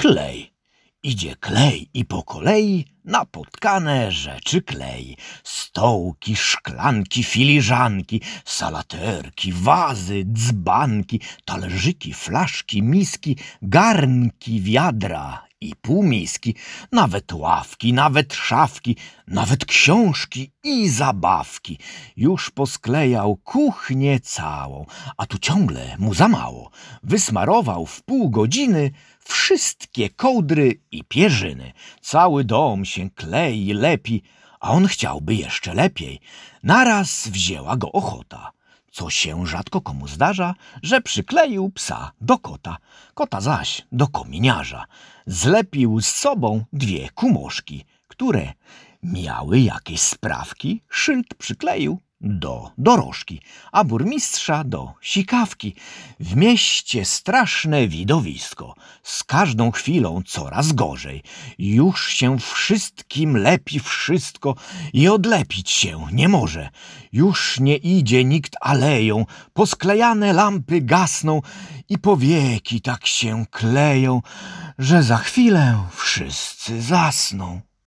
klej. Idzie klej i po kolei napotkane rzeczy klej. Stołki, szklanki, filiżanki, salaterki, wazy, dzbanki, talerzyki, flaszki, miski, garnki, wiadra i półmiski, nawet ławki, nawet szafki, nawet książki i zabawki. Już posklejał kuchnię całą, a tu ciągle mu za mało. Wysmarował w pół godziny wszystkie kołdry i pierzyny. Cały dom się klei, lepi, a on chciałby jeszcze lepiej. Naraz wzięła go ochota co się rzadko komu zdarza, że przykleił psa do kota, kota zaś do kominiarza. Zlepił z sobą dwie kumoszki, które miały jakieś sprawki, szyld przykleił do dorożki, a burmistrza do sikawki. W mieście straszne widowisko. Z każdą chwilą coraz gorzej. Już się wszystkim lepi wszystko i odlepić się nie może. Już nie idzie nikt aleją, posklejane lampy gasną i powieki tak się kleją, że za chwilę wszyscy zasną.